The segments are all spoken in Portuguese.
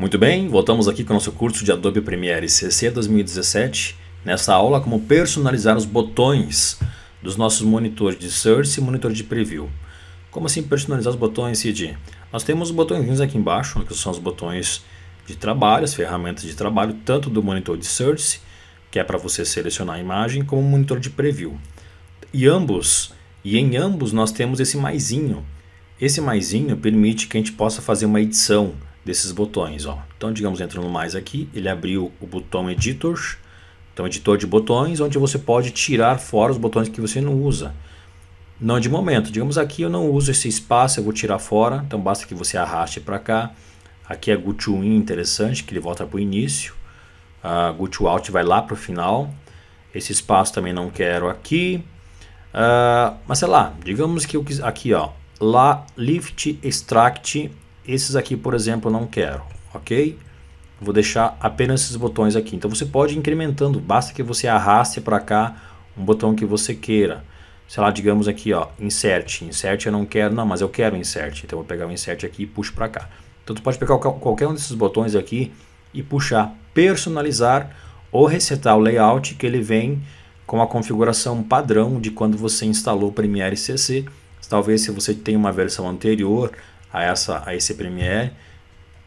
Muito bem, voltamos aqui com o nosso curso de Adobe Premiere CC 2017. Nessa aula, como personalizar os botões dos nossos monitores de Source e monitor de Preview. Como assim personalizar os botões, Cid? Nós temos os botõezinhos aqui embaixo, que são os botões de trabalho, as ferramentas de trabalho, tanto do monitor de Source, que é para você selecionar a imagem, como o monitor de Preview. E ambos, e em ambos nós temos esse maisinho. Esse maisinho permite que a gente possa fazer uma edição, desses botões. Ó. Então, digamos, entrando mais aqui, ele abriu o botão Editors, então editor de botões, onde você pode tirar fora os botões que você não usa. Não de momento, digamos aqui eu não uso esse espaço, eu vou tirar fora, então basta que você arraste para cá. Aqui é Go to In interessante, que ele volta para o início. Uh, Go to Out vai lá para o final. Esse espaço também não quero aqui. Uh, mas sei lá, digamos que eu quis aqui ó, lá Lift Extract esses aqui, por exemplo, eu não quero, ok? Vou deixar apenas esses botões aqui. Então você pode ir incrementando, basta que você arraste para cá um botão que você queira. Sei lá, digamos aqui, ó, insert. Insert eu não quero, não, mas eu quero insert. Então eu vou pegar o insert aqui e puxo para cá. Então você pode pegar qualquer um desses botões aqui e puxar, personalizar ou resetar o layout que ele vem com a configuração padrão de quando você instalou o Premiere CC. Talvez se você tem uma versão anterior, a, essa, a esse Premiere,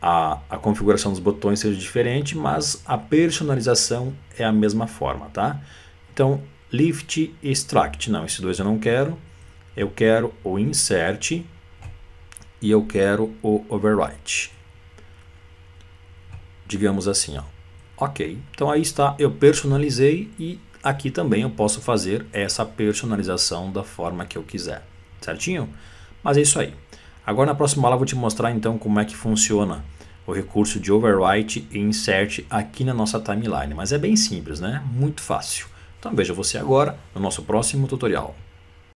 a, a configuração dos botões seja diferente, mas a personalização é a mesma forma, tá? Então, Lift e Extract, não, esses dois eu não quero, eu quero o Insert e eu quero o Overwrite. Digamos assim, ó. Ok, então aí está, eu personalizei e aqui também eu posso fazer essa personalização da forma que eu quiser, certinho? Mas é isso aí. Agora na próxima aula eu vou te mostrar então como é que funciona o recurso de overwrite e insert aqui na nossa timeline, mas é bem simples, né? Muito fácil. Então veja você agora no nosso próximo tutorial.